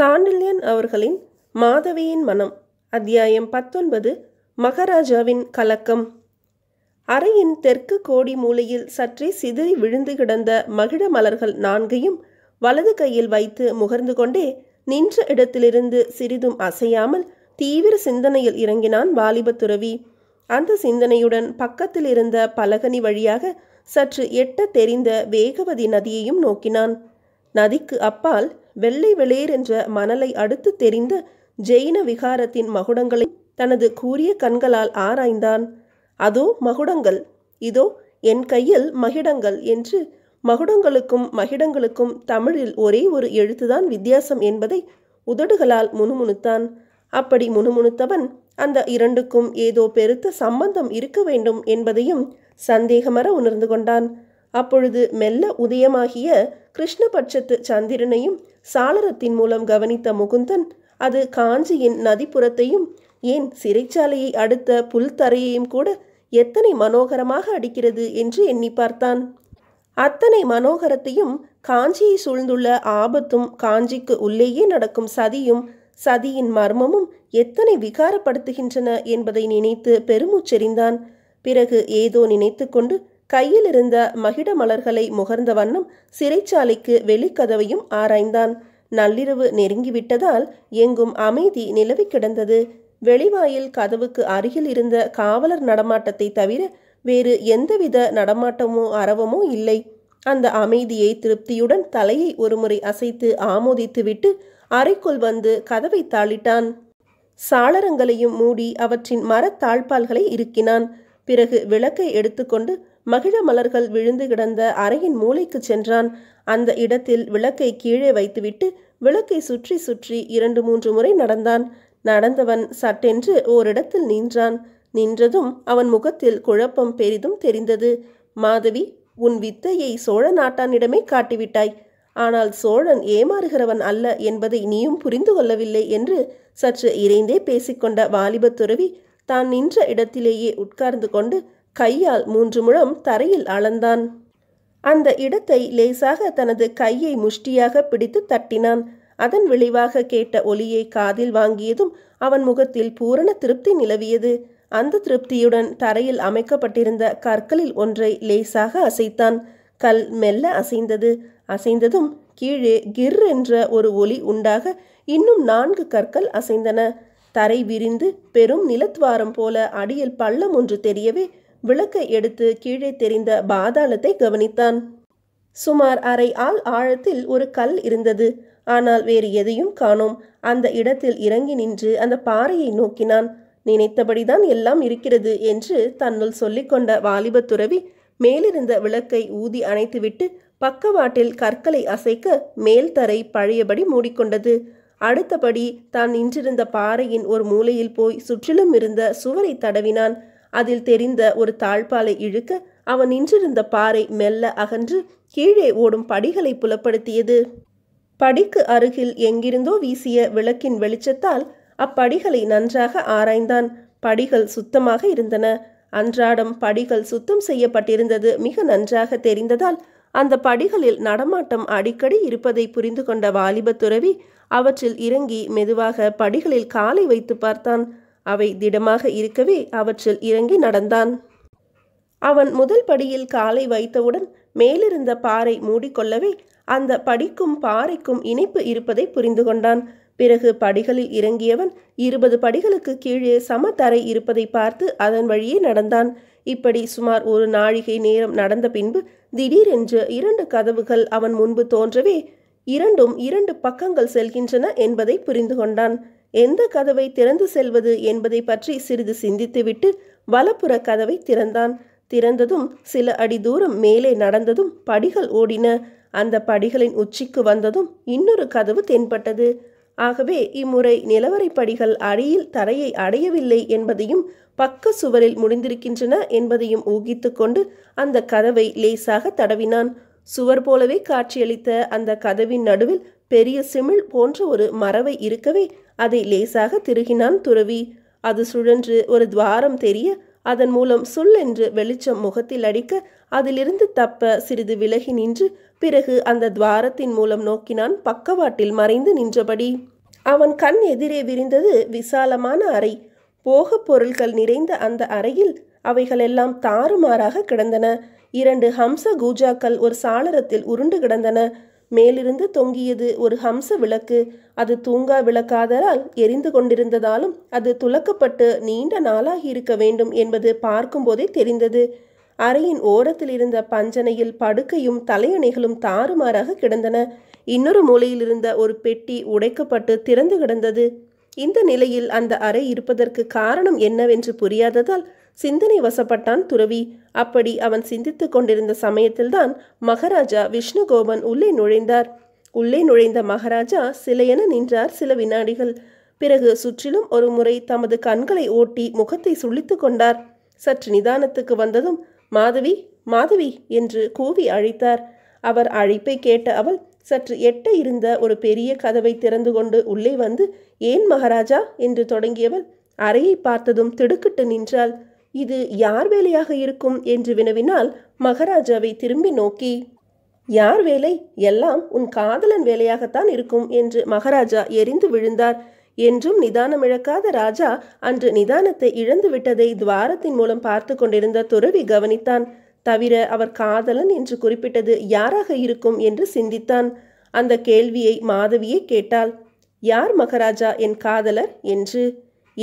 சாண்டில்யன் அவர்களின் மாதவியின் மனம் அத்தியாயம் பத்தொன்பது மகாராஜாவின் கலக்கம் அறையின் தெற்கு கோடி மூலையில் சற்றே சிதறி விழுந்து கிடந்த மகிழ மலர்கள் நான்கையும் வலது கையில் வைத்து முகர்ந்து கொண்டே நின்ற இடத்திலிருந்து சிறிதும் அசையாமல் தீவிர சிந்தனையில் இறங்கினான் வாலிபத்துறவி துறவி அந்த சிந்தனையுடன் பக்கத்தில் இருந்த பலகனி வழியாக சற்று எட்ட தெரிந்த வேகவதி நதியையும் நோக்கினான் நதிக்கு அப்பால் வெள்ளை வெளிர் என்ற மணலை அடுத்து தெரிந்த ஜெயின விகாரத்தின் மகுடங்களை தனது கூரிய கண்களால் ஆராய்ந்தான் அதோ மகுடங்கள் இதோ என் கையில் மகிடங்கள் என்று மகுடங்களுக்கும் மகிடங்களுக்கும் தமிழில் ஒரே ஒரு எழுத்துதான் வித்தியாசம் என்பதை உதடுகளால் முணுமுணுத்தான் அப்படி முணுமுணுத்தவன் அந்த இரண்டுக்கும் ஏதோ பெருத்த சம்பந்தம் இருக்க வேண்டும் என்பதையும் சந்தேகமர உணர்ந்து கொண்டான் அப்பொழுது மெல்ல உதயமாகிய கிருஷ்ணபட்சத்து சந்திரனையும் சாளரத்தின் மூலம் கவனித்த முகுந்தன் அது காஞ்சியின் நதிப்புறத்தையும் ஏன் சிறைச்சாலையை அடுத்த புல்தரையையும் கூட எத்தனை மனோகரமாக அடிக்கிறது என்று எண்ணி பார்த்தான் அத்தனை மனோகரத்தையும் காஞ்சியை சூழ்ந்துள்ள ஆபத்தும் காஞ்சிக்கு உள்ளேயே நடக்கும் சதியும் சதியின் மர்மமும் எத்தனை விகாரப்படுத்துகின்றன என்பதை நினைத்து பெருமூச்செறிந்தான் பிறகு ஏதோ நினைத்து கொண்டு கையில் இருந்த மகிட மலர்களை முகர்ந்த வண்ணம் சிறைச்சாலைக்கு வெளிக்கதவையும் ஆராய்ந்தான் நள்ளிரவு நெருங்கிவிட்டதால் எங்கும் அமைதி நிலவி கிடந்தது வெளிவாயில் கதவுக்கு அருகில் இருந்த காவலர் நடமாட்டத்தை தவிர வேறு எந்தவித நடமாட்டமோ அறவமோ இல்லை அந்த அமைதியை திருப்தியுடன் தலையை ஒருமுறை அசைத்து ஆமோதித்துவிட்டு அறைக்குள் வந்து கதவை தாளிட்டான் சாளரங்களையும் மூடி அவற்றின் மரத்தாழ்பால்களை இருக்கினான் பிறகு விளக்கை எடுத்துக்கொண்டு மகிழ மலர்கள் விழுந்து கிடந்த அறையின் மூளைக்கு சென்றான் அந்த இடத்தில் விளக்கை கீழே வைத்துவிட்டு விளக்கை சுற்றி சுற்றி இரண்டு மூன்று முறை நடந்தான் நடந்தவன் சட்டென்று ஓரிடத்தில் நின்றான் நின்றதும் அவன் முகத்தில் குழப்பம் பெரிதும் தெரிந்தது மாதவி உன் வித்தையை சோழ நாட்டானிடமே காட்டிவிட்டாய் ஆனால் சோழன் ஏமாறுகிறவன் அல்ல என்பதை நீயும் புரிந்து கொள்ளவில்லை என்று சற்று இறைந்தே பேசிக்கொண்ட வாலிபத்துறவி துறவி தான் நின்ற இடத்திலேயே உட்கார்ந்து கொண்டு கையால் மூன்று முழம் தரையில் அளந்தான் அந்த இடத்தை லேசாக தனது கையை முஷ்டியாக பிடித்து தட்டினான் அதன் விளைவாக கேட்ட ஒலியை காதில் வாங்கியதும் அவன் முகத்தில் பூரண திருப்தி நிலவியது அந்த திருப்தியுடன் தரையில் அமைக்கப்பட்டிருந்த கற்களில் ஒன்றை லேசாக அசைத்தான் கல் மெல்ல அசைந்தது அசைந்ததும் கீழே கிர் என்ற ஒரு ஒலி உண்டாக இன்னும் நான்கு கற்கள் அசைந்தன தரை விரிந்து பெரும் நிலத்வாரம் போல அடியில் பள்ளம் ஒன்று தெரியவே விளக்கை எடுத்து கீழே தெரிந்த பாதாளத்தை கவனித்தான் சுமார் அரை ஆள் ஆழத்தில் ஒரு கல் இருந்தது ஆனால் வேறு எதையும் காணோம் அந்த இடத்தில் இறங்கி நின்று அந்த பாறையை நோக்கினான் நினைத்தபடிதான் எல்லாம் இருக்கிறது என்று தன்னுள் சொல்லிக்கொண்ட வாலிப துறவி மேலிருந்த விளக்கை ஊதி அணைத்துவிட்டு பக்கவாட்டில் கற்களை அசைக்க மேல் தரை பழையபடி மூடிக்கொண்டது அடுத்தபடி தான் நின்றிருந்த பாறையின் ஒரு மூலையில் போய் சுற்றிலும் இருந்த சுவரை தடவினான் அதில் தெரிந்த ஒரு தாழ்பாலை இழுக்க அவன் நின்றிருந்த பாறை மெல்ல அகன்று கீழே ஓடும் படிகளை புலப்படுத்தியது படிக்கு அருகில் எங்கிருந்தோ வீசிய விளக்கின் வெளிச்சத்தால் அப்படிகளை நன்றாக ஆராய்ந்தான் படிகள் சுத்தமாக இருந்தன அன்றாடம் படிகள் சுத்தம் செய்யப்பட்டிருந்தது மிக நன்றாக தெரிந்ததால் அந்த படிகளில் நடமாட்டம் அடிக்கடி இருப்பதை புரிந்து கொண்ட வாலிப துறவி அவற்றில் இறங்கி மெதுவாக படிகளில் காலை வைத்து பார்த்தான் அவை திடமாக இருக்கவே அவற்றில் இறங்கி நடந்தான் அவன் முதல் படியில் காலை வைத்தவுடன் மேலிருந்த பாறை மூடிக்கொள்ளவே அந்த படிக்கும் பாறைக்கும் இணைப்பு இருப்பதை புரிந்து கொண்டான் பிறகு படிகளில் இறங்கியவன் இருபது படிகளுக்கு கீழே சமதரை இருப்பதை பார்த்து அதன் வழியே நடந்தான் இப்படி சுமார் ஒரு நாழிகை நேரம் நடந்த பின்பு திடீரென்று இரண்டு கதவுகள் அவன் முன்பு தோன்றவே இரண்டும் இரண்டு பக்கங்கள் செல்கின்றன என்பதை புரிந்து கொண்டான் எந்த கதவை திறந்து செல்வது என்பதை பற்றி சிறிது சிந்தித்துவிட்டு வலப்புற கதவை திறந்தான் திறந்ததும் சில அடி தூரம் மேலே நடந்ததும் படிகள் ஓடின அந்த படிகளின் உச்சிக்கு வந்ததும் இன்னொரு கதவு தென்பட்டது ஆகவே இம்முறை நிலவரை படிகள் அடியில் தரையை அடையவில்லை என்பதையும் பக்க சுவரில் முடிந்திருக்கின்றன என்பதையும் ஊகித்து கொண்டு அந்த கதவை லேசாக தடவினான் சுவர் போலவே காட்சியளித்த அந்த கதவின் நடுவில் பெரிய சிமிழ் போன்ற ஒரு மரவை இருக்கவே அதை லேசாக திருகினான் துறவி அது சுழன்று ஒரு துவாரம் தெரிய அதன் மூலம் சொல் என்று வெளிச்சம் முகத்தில் அடிக்க அதிலிருந்து தப்ப சிறிது விலகி நின்று பிறகு அந்த துவாரத்தின் மூலம் நோக்கினான் பக்கவாட்டில் மறைந்து நின்றபடி அவன் கண் எதிரே விரிந்தது விசாலமான அறை போக பொருள்கள் நிறைந்த அந்த அறையில் அவைகளெல்லாம் தாறுமாறாக கிடந்தன இரண்டு ஹம்ச கூஜாக்கள் ஒரு சாளரத்தில் உருண்டு கிடந்தன மேலிருந்து தொங்கியது ஒரு ஹம்ச விளக்கு அது தூங்கா விளக்காதலால் எரிந்து கொண்டிருந்ததாலும் அது துலக்கப்பட்டு நீண்ட நாளாகி இருக்க வேண்டும் என்பது பார்க்கும்போதே தெரிந்தது அறையின் ஓரத்தில் இருந்த பஞ்சனையில் படுக்கையும் தலையணைகளும் தாறுமாறாக கிடந்தன இன்னொரு மூலையில் இருந்த ஒரு பெட்டி உடைக்கப்பட்டு திறந்து கிடந்தது இந்த நிலையில் அந்த அறை இருப்பதற்கு காரணம் என்னவென்று புரியாததால் சிந்தனை வசப்பட்டான் துறவி அப்படி அவன் சிந்தித்து கொண்டிருந்த சமயத்தில்தான் மகாராஜா விஷ்ணுகோபன் உள்ளே நுழைந்தார் உள்ளே நுழைந்த மகாராஜா சிலையென நின்றார் சில வினாடிகள் பிறகு சுற்றிலும் ஒரு முறை தமது கண்களை ஓட்டி முகத்தை சுழித்து கொண்டார் சற்று நிதானத்துக்கு வந்ததும் மாதவி மாதவி என்று கூவி அழைத்தார் அவர் அழைப்பை கேட்ட அவள் சற்று எட்ட இருந்த ஒரு பெரிய கதவை திறந்து கொண்டு உள்ளே வந்து ஏன் மகாராஜா என்று தொடங்கியவள் அறையை பார்த்ததும் திடுக்கிட்டு நின்றாள் இது யார் வேலையாக இருக்கும் என்று வினவினால் மகாராஜாவை திரும்பி நோக்கி யார் வேலை எல்லாம் உன் காதலன் வேலையாகத்தான் இருக்கும் என்று மகாராஜா எரிந்து விழுந்தார் என்றும் நிதானம் இழக்காத ராஜா அன்று நிதானத்தை இழந்து விட்டதை துவாரத்தின் மூலம் பார்த்து கொண்டிருந்த துறவி கவனித்தான் தவிர அவர் காதலன் என்று குறிப்பிட்டது யாராக இருக்கும் என்று சிந்தித்தான் அந்த கேள்வியை மாதவியே கேட்டாள் யார் மகாராஜா என் காதலர் என்று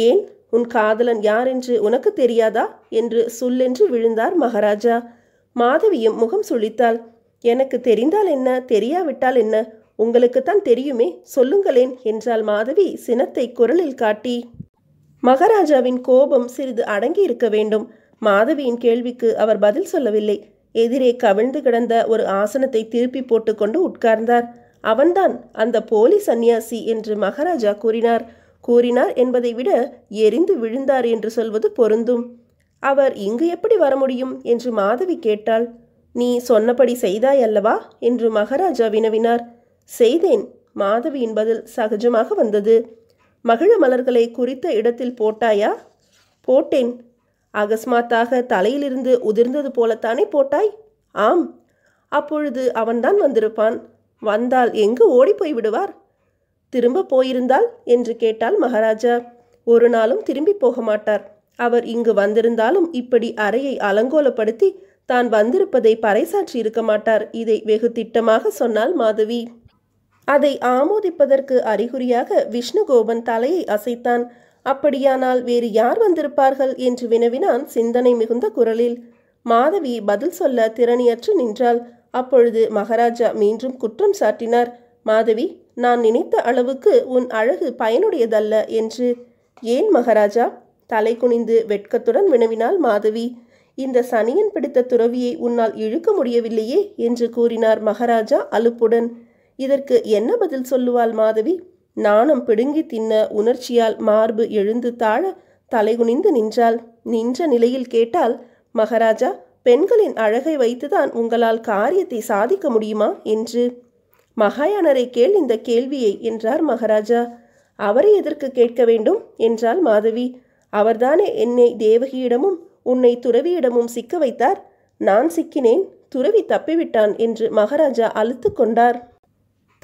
ஏன் உன் காதலன் யார் என்று உனக்கு தெரியாதா என்று சொல்லென்று விழுந்தார் மகாராஜா மாதவியும் முகம் சுழித்தாள் எனக்கு தெரிந்தால் என்ன தெரியாவிட்டால் என்ன உங்களுக்குத்தான் தெரியுமே சொல்லுங்களேன் என்றாள் மாதவி சினத்தை குரலில் காட்டி மகாராஜாவின் கோபம் சிறிது அடங்கி இருக்க வேண்டும் மாதவியின் கேள்விக்கு அவர் பதில் சொல்லவில்லை எதிரே கவிழ்ந்து கிடந்த ஒரு ஆசனத்தை திருப்பி போட்டுக்கொண்டு உட்கார்ந்தார் அவன்தான் அந்த போலி சந்நியாசி என்று மகாராஜா கூறினார் கூறினார் என்பதை விட எரிந்து விழுந்தார் என்று சொல்வது பொருந்தும் அவர் இங்கு எப்படி வர முடியும் என்று மாதவி கேட்டாள் நீ சொன்னபடி செய்தாய் அல்லவா என்று மகாராஜா வினவினார் செய்தேன் மாதவியின் பதில் சகஜமாக வந்தது மகிழ மலர்களை குறித்த இடத்தில் போட்டாயா போட்டேன் அகஸ்மாத்தாக தலையிலிருந்து உதிர்ந்தது போலத்தானே போட்டாய் ஆம் அப்பொழுது அவன்தான் வந்திருப்பான் வந்தால் எங்கு ஓடிப்போய் விடுவார் திரும்ப போயிருந்தால் என்று கேட்டால் மகாராஜா ஒரு நாளும் திரும்பி போக மாட்டார் அவர் இங்கு வந்திருந்தாலும் இப்படி அறையை அலங்கோலப்படுத்தி தான் வந்திருப்பதை பறைசாற்றி இருக்க மாட்டார் இதை வெகு திட்டமாக சொன்னால் மாதவி அதை ஆமோதிப்பதற்கு அறிகுறியாக விஷ்ணுகோபன் தலையை அசைத்தான் அப்படியானால் வேறு யார் வந்திருப்பார்கள் என்று வினவினான் சிந்தனை மிகுந்த குரலில் மாதவி பதில் சொல்ல திறனியற்று நின்றாள் அப்பொழுது மகாராஜா மீண்டும் குற்றம் சாட்டினார் மாதவி நான் நினைத்த அளவுக்கு உன் அழகு பயனுடையதல்ல என்று ஏன் மகாராஜா தலை குனிந்து வெட்கத்துடன் வினவினாள் மாதவி இந்த சனியன் பிடித்த துறவியை உன்னால் இழுக்க முடியவில்லையே என்று கூறினார் மகாராஜா அலுப்புடன் இதற்கு என்ன பதில் சொல்லுவாள் மாதவி நாணம் பிடுங்கி தின்ன உணர்ச்சியால் மார்பு எழுந்து தாழ தலைகுனிந்து நின்றாள் நின்ற நிலையில் கேட்டால் மகாராஜா பெண்களின் அழகை வைத்துதான் உங்களால் காரியத்தை சாதிக்க முடியுமா என்று மகாயானரை கேள் இந்த கேள்வியை என்றார் மகாராஜா அவரை எதற்கு கேட்க வேண்டும் என்றாள் மாதவி அவர்தானே என்னை தேவகியிடமும் உன்னை துறவியிடமும் சிக்க வைத்தார் நான் சிக்கினேன் துறவி தப்பிவிட்டான் என்று மகாராஜா அழுத்து கொண்டார்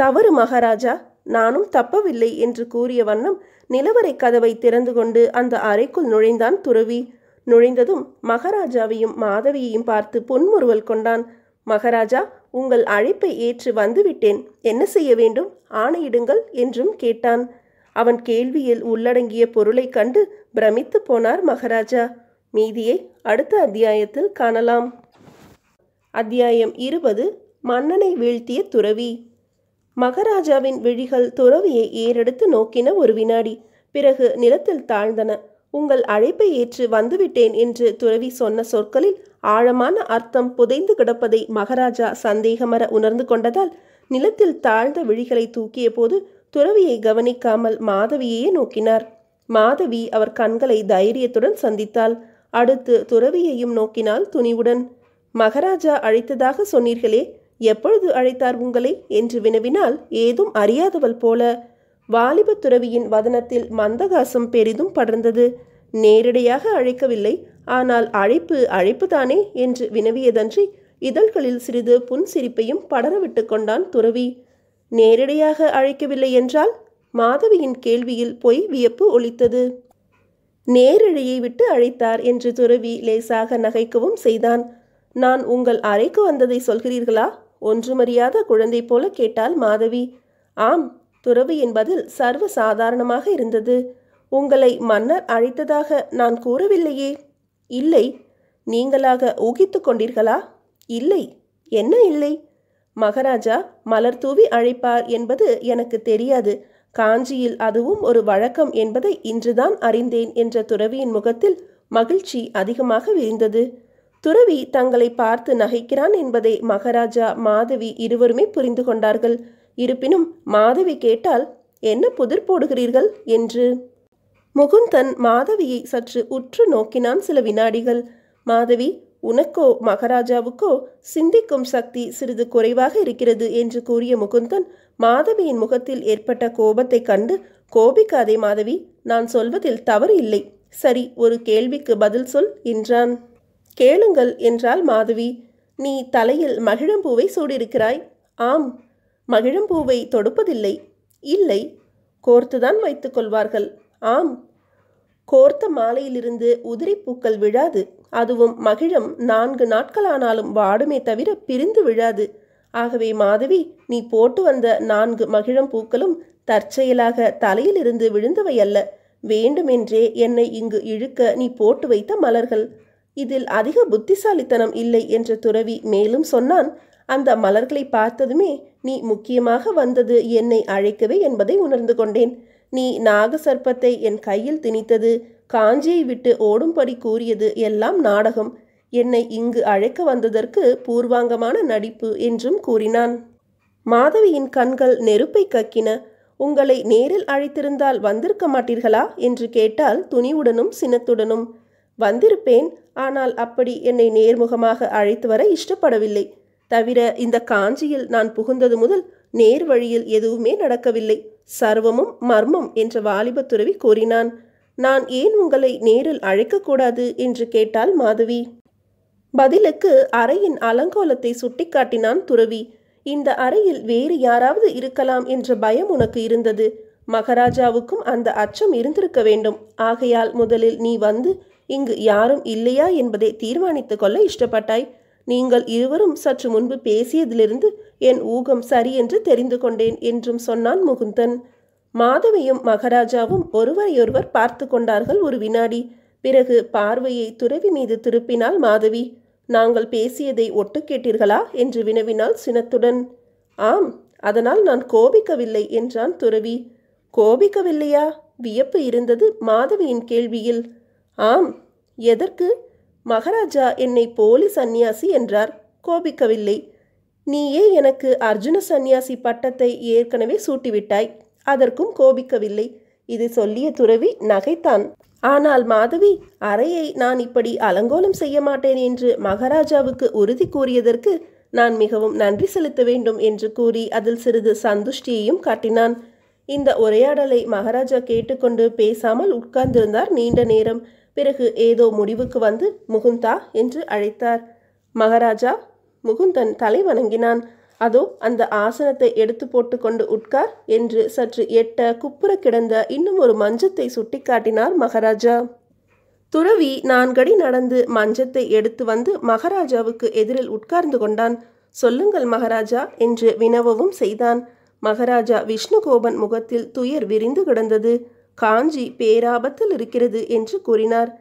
தவறு மகாராஜா நானும் தப்பவில்லை என்று கூறிய வண்ணம் நிலவரை கதவை திறந்து கொண்டு அந்த அறைக்குள் நுழைந்தான் துறவி நுழைந்ததும் மகாராஜாவையும் மாதவியையும் பார்த்து பொன்முறுவல் கொண்டான் மகாராஜா உங்கள் அழைப்பை ஏற்று வந்துவிட்டேன் என்ன செய்ய வேண்டும் ஆணையிடுங்கள் என்றும் கேட்டான் அவன் கேள்வியில் உள்ளடங்கிய பொருளைக் கண்டு பிரமித்து போனார் மகாராஜா மீதியை அடுத்த அத்தியாயத்தில் காணலாம் அத்தியாயம் இருபது மன்னனை வீழ்த்திய துறவி மகாராஜாவின் விழிகள் துறவியை ஏறெடுத்து நோக்கின ஒரு வினாடி பிறகு நிலத்தில் தாழ்ந்தன உங்கள் அழைப்பை ஏற்று வந்துவிட்டேன் என்று துறவி சொன்ன சொற்களில் ஆழமான அர்த்தம் புதைந்து கிடப்பதை மகாராஜா சந்தேகமர உணர்ந்து கொண்டதால் நிலத்தில் தாழ்ந்த விழிகளை தூக்கிய போது துறவியை கவனிக்காமல் மாதவியையே நோக்கினார் மாதவி அவர் கண்களை தைரியத்துடன் சந்தித்தாள் அடுத்து துறவியையும் நோக்கினால் துணிவுடன் மகாராஜா அழைத்ததாக சொன்னீர்களே எப்பொழுது அழைத்தார் உங்களை என்று வினவினால் ஏதும் அறியாதவள் போல வாலிபத் துறவியின் வதனத்தில் மந்தகாசம் பெரிதும் படர்ந்தது நேரடியாக அழைக்கவில்லை ஆனால் அழைப்பு அழைப்புதானே என்று வினவியதன்றி இதழ்களில் சிறிது புன்சிரிப்பையும் படரவிட்டு கொண்டான் துறவி நேரடியாக அழைக்கவில்லை என்றால் மாதவியின் கேள்வியில் பொய் வியப்பு ஒழித்தது நேரழியை விட்டு அழைத்தார் என்று துறவி லேசாக நகைக்கவும் செய்தான் நான் உங்கள் அறைக்கு வந்ததை சொல்கிறீர்களா ஒன்றுமறியாத குழந்தை போல கேட்டாள் மாதவி ஆம் துறவு என்பதில் சர்வ சாதாரணமாக இருந்தது உங்களை மன்னர் அழைத்ததாக நான் கூறவில்லையே இல்லை நீங்களாக ஊகித்து கொண்டீர்களா இல்லை என்ன இல்லை மகாராஜா மலர் தூவி அழைப்பார் என்பது எனக்கு தெரியாது காஞ்சியில் அதுவும் ஒரு வழக்கம் என்பதை இன்றுதான் அறிந்தேன் என்ற துறவியின் முகத்தில் மகிழ்ச்சி அதிகமாக விரிந்தது துறவி தங்களை பார்த்து நகைக்கிறான் என்பதை மகாராஜா மாதவி இருவருமே புரிந்து கொண்டார்கள் இருப்பினும் மாதவி கேட்டால் என்ன புதிர் போடுகிறீர்கள் என்று முகுந்தன் மாதவியை சற்று உற்று நோக்கினான் சில வினாடிகள் மாதவி உனக்கோ மகாராஜாவுக்கோ சிந்திக்கும் சக்தி சிறிது குறைவாக இருக்கிறது என்று கூறிய முகுந்தன் மாதவியின் முகத்தில் ஏற்பட்ட கோபத்தை கண்டு கோபிக்காதே மாதவி நான் சொல்வதில் தவறு இல்லை சரி ஒரு கேள்விக்கு பதில் சொல் என்றான் கேளுங்கள் என்றால் மாதவி நீ தலையில் மகிழம்பூவை சூடியிருக்கிறாய் ஆம் மகிழம்பூவை தொடுப்பதில்லை இல்லை கோர்த்துதான் வைத்துக் கொள்வார்கள் ஆம் கோர்த்த மாலையிலிருந்து உதிரி பூக்கள் விழாது அதுவும் மகிழம் நான்கு நாட்களானாலும் வாடுமே தவிர பிரிந்து விழாது ஆகவே மாதவி நீ போட்டு வந்த நான்கு மகிழம் பூக்களும் தற்செயலாக தலையிலிருந்து விழுந்தவை அல்ல வேண்டுமென்றே என்னை இங்கு இழுக்க நீ போட்டு வைத்த மலர்கள் இதில் அதிக புத்திசாலித்தனம் இல்லை என்ற துறவி மேலும் சொன்னான் அந்த மலர்களை பார்த்ததுமே நீ முக்கியமாக வந்தது என்னை அழைக்கவே என்பதை உணர்ந்து கொண்டேன் நீ நாக சர்ப்பத்தை என் கையில் திணித்தது காஞ்சியை விட்டு ஓடும்படி கூறியது எல்லாம் நாடகம் என்னை இங்கு அழைக்க வந்ததற்கு பூர்வாங்கமான நடிப்பு என்றும் கூறினான் மாதவியின் கண்கள் நெருப்பை கக்கின உங்களை நேரில் அழைத்திருந்தால் வந்திருக்க மாட்டீர்களா என்று கேட்டால் துணிவுடனும் சினத்துடனும் வந்திருப்பேன் ஆனால் அப்படி என்னை நேர்முகமாக அழைத்து வர இஷ்டப்படவில்லை தவிர இந்த காஞ்சியில் நான் புகுந்தது முதல் நேர் வழியில் எதுவுமே நடக்கவில்லை சர்வமும் மர்மம் என்ற வாலிப துறவி கூறினான் நான் ஏன் உங்களை நேரில் அழைக்கக்கூடாது என்று கேட்டால் மாதவி பதிலுக்கு அறையின் அலங்கோலத்தை சுட்டிக்காட்டினான் துறவி இந்த அறையில் வேறு யாராவது இருக்கலாம் என்ற பயம் உனக்கு இருந்தது மகாராஜாவுக்கும் அந்த அச்சம் இருந்திருக்க வேண்டும் ஆகையால் முதலில் நீ வந்து இங்கு யாரும் இல்லையா என்பதை தீர்மானித்துக் கொள்ள இஷ்டப்பட்டாய் நீங்கள் இருவரும் சற்று முன்பு பேசியதிலிருந்து என் ஊகம் சரி என்று தெரிந்து கொண்டேன் என்றும் சொன்னான் முகுந்தன் மாதவியும் மகாராஜாவும் ஒருவரையொருவர் பார்த்து கொண்டார்கள் ஒரு வினாடி பிறகு பார்வையை துறவி மீது திருப்பினாள் மாதவி நாங்கள் பேசியதை ஒட்டு கேட்டீர்களா என்று வினவினாள் சினத்துடன் ஆம் அதனால் நான் கோபிக்கவில்லை என்றான் துறவி கோபிக்கவில்லையா வியப்பு இருந்தது மாதவியின் கேள்வியில் ஆம் எதற்கு மகாராஜா என்னை போலி சந்நியாசி என்றார் கோபிக்கவில்லை நீயே எனக்கு அர்ஜுன சந்நியாசி பட்டத்தை ஏற்கனவே சூட்டிவிட்டாய் அதற்கும் கோபிக்கவில்லை இது சொல்லிய துறவி நகைத்தான் ஆனால் மாதவி அறையை நான் இப்படி அலங்கோலம் செய்ய மாட்டேன் என்று மகாராஜாவுக்கு உறுதி கூறியதற்கு நான் மிகவும் நன்றி செலுத்த வேண்டும் என்று கூறி அதில் சிறிது சந்துஷ்டியையும் காட்டினான் இந்த உரையாடலை மகாராஜா கேட்டுக்கொண்டு பேசாமல் உட்கார்ந்திருந்தார் நீண்ட நேரம் பிறகு ஏதோ முடிவுக்கு வந்து முகுந்தா என்று அழைத்தார் மகாராஜா முகுந்தன் தலை வணங்கினான் அதோ அந்த ஆசனத்தை எடுத்து போட்டுக்கொண்டு உட்கார் என்று சற்று எட்ட குப்புற கிடந்த இன்னும் ஒரு மஞ்சத்தை சுட்டிக்காட்டினார் மகாராஜா துறவி நான்கடி நடந்து மஞ்சத்தை எடுத்து வந்து மகாராஜாவுக்கு எதிரில் உட்கார்ந்து கொண்டான் சொல்லுங்கள் மகாராஜா என்று வினவவும் செய்தான் மகாராஜா விஷ்ணுகோபன் முகத்தில் துயர் விரிந்து கிடந்தது காஞ்சி பேராபத்தில் இருக்கிறது என்று கூறினார்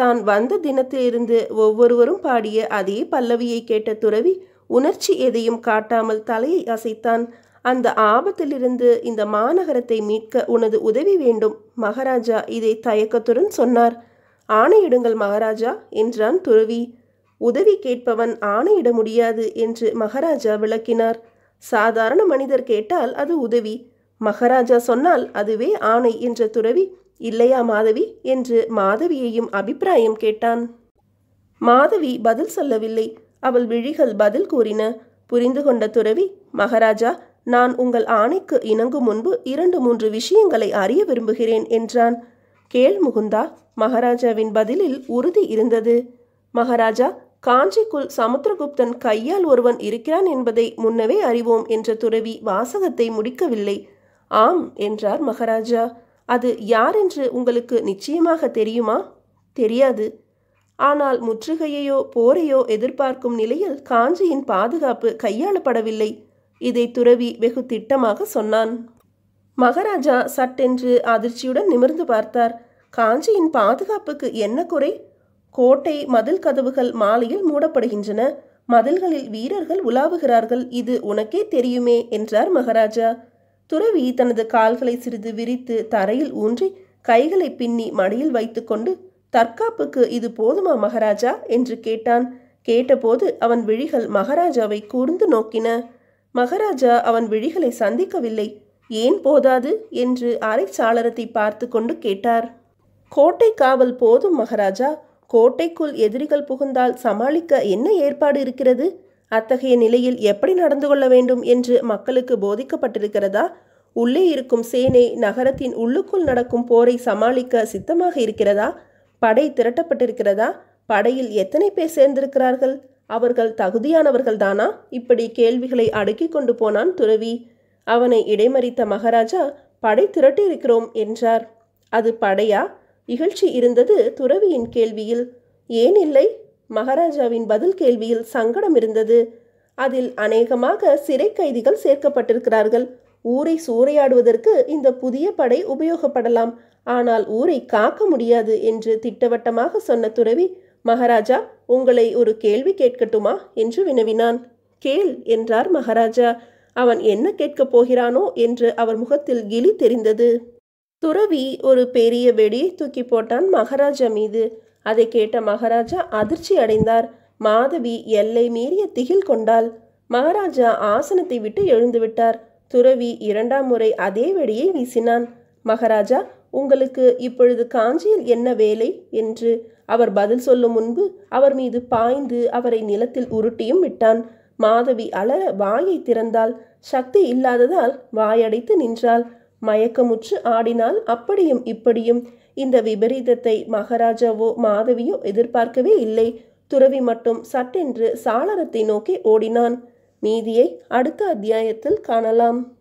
தான் வந்த தினத்திலிருந்து ஒவ்வொருவரும் பாடிய அதே பல்லவியை கேட்ட துறவி உணர்ச்சி எதையும் காட்டாமல் தலையை அசைத்தான் அந்த ஆபத்திலிருந்து இந்த மாநகரத்தை மீட்க உனது உதவி வேண்டும் மகாராஜா இதை தயக்கத்துடன் சொன்னார் ஆணையிடுங்கள் மகாராஜா என்றான் துறவி உதவி கேட்பவன் ஆணையிட முடியாது என்று மகாராஜா விளக்கினார் சாதாரண மனிதர் கேட்டால் அது உதவி மகாராஜா சொன்னால் அதுவே ஆணை என்ற துறவி இல்லையா மாதவி என்று மாதவியையும் அபிப்பிராயம் கேட்டான் மாதவி பதில் சொல்லவில்லை அவள் விழிகள் பதில் கூறின புரிந்து கொண்ட துறவி மகாராஜா நான் உங்கள் ஆணைக்கு இணங்கும் முன்பு இரண்டு மூன்று விஷயங்களை அறிய விரும்புகிறேன் என்றான் கேள் முகுந்தா மகாராஜாவின் பதிலில் உறுதி இருந்தது மகாராஜா காஞ்சிக்குள் சமுத்திரகுப்தன் கையால் ஒருவன் இருக்கிறான் என்பதை முன்னவே அறிவோம் என்ற துறவி வாசகத்தை முடிக்கவில்லை ஆம் என்றார் மகாராஜா அது யார் என்று உங்களுக்கு நிச்சயமாக தெரியுமா தெரியாது ஆனால் முற்றுகையையோ போரையோ எதிர்பார்க்கும் நிலையில் காஞ்சியின் பாதுகாப்பு கையாளப்படவில்லை இதை துறவி வெகு திட்டமாக சொன்னான் மகாராஜா சட்டென்று அதிர்ச்சியுடன் நிமிர்ந்து பார்த்தார் காஞ்சியின் பாதுகாப்புக்கு என்ன குறை கோட்டை மதில் கதவுகள் மாலையில் மூடப்படுகின்றன மதில்களில் வீரர்கள் உலாவுகிறார்கள் இது உனக்கே தெரியுமே என்றார் மகாராஜா துறவி தனது கால்களை சிறிது விரித்து தரையில் ஊன்றி கைகளை பின்னி மடியில் வைத்துக்கொண்டு தற்காப்புக்கு இது போதுமா மகாராஜா என்று கேட்டான் கேட்டபோது அவன் விழிகள் மகாராஜாவை கூர்ந்து நோக்கின மகாராஜா அவன் விழிகளை சந்திக்கவில்லை ஏன் போதாது என்று அரை சாளரத்தை பார்த்து கொண்டு கேட்டார் கோட்டை காவல் போதும் மகாராஜா கோட்டைக்குள் எதிரிகள் புகுந்தால் சமாளிக்க என்ன ஏற்பாடு இருக்கிறது அத்தகைய நிலையில் எப்படி நடந்து கொள்ள வேண்டும் என்று மக்களுக்கு போதிக்கப்பட்டிருக்கிறதா உள்ளே இருக்கும் சேனை நகரத்தின் உள்ளுக்குள் நடக்கும் போரை சமாளிக்க சித்தமாக இருக்கிறதா படை திரட்டப்பட்டிருக்கிறதா படையில் எத்தனை பேர் சேர்ந்திருக்கிறார்கள் அவர்கள் தகுதியானவர்கள் தானா இப்படி கேள்விகளை அடுக்கி கொண்டு போனான் துறவி அவனை இடைமறித்த மகாராஜா படை திரட்டி இருக்கிறோம் என்றார் அது படையா இகழ்ச்சி இருந்தது துறவியின் கேள்வியில் ஏன் இல்லை மகாராஜாவின் பதில் கேள்வியில் சங்கடம் இருந்தது அதில் அநேகமாக சிறை கைதிகள் சேர்க்கப்பட்டிருக்கிறார்கள் ஊரை சூறையாடுவதற்கு இந்த புதிய படை உபயோகப்படலாம் ஆனால் ஊரை காக்க முடியாது என்று திட்டவட்டமாக சொன்ன துறவி மகாராஜா உங்களை ஒரு கேள்வி கேட்கட்டுமா என்று வினவினான் கேள் என்றார் மகாராஜா அவன் என்ன கேட்கப் போகிறானோ என்று அவர் முகத்தில் கிளி தெரிந்தது துறவி ஒரு பெரிய வெடியை தூக்கி போட்டான் மகாராஜா மீது அதை கேட்ட மகாராஜா அதிர்ச்சி அடைந்தார் மாதவி எல்லை மீறிய திகில் கொண்டாள் மகாராஜா ஆசனத்தை விட்டு எழுந்துவிட்டார் துறவி இரண்டாம் முறை அதே வெடியை வீசினான் மகாராஜா உங்களுக்கு இப்பொழுது காஞ்சியில் என்ன வேலை என்று அவர் பதில் சொல்லும் முன்பு அவர் மீது பாய்ந்து அவரை நிலத்தில் உருட்டியும் விட்டான் மாதவி அலற வாயை திறந்தாள் சக்தி இல்லாததால் வாயடைத்து நின்றாள் மயக்கமுற்று ஆடினால் அப்படியும் இப்படியும் இந்த விபரீதத்தை மகாராஜாவோ மாதவியோ எதிர்பார்க்கவே இல்லை துறவி மட்டும் சட்டென்று சாளரத்தை நோக்கி ஓடினான் மீதியை அடுத்த அத்தியாயத்தில் காணலாம்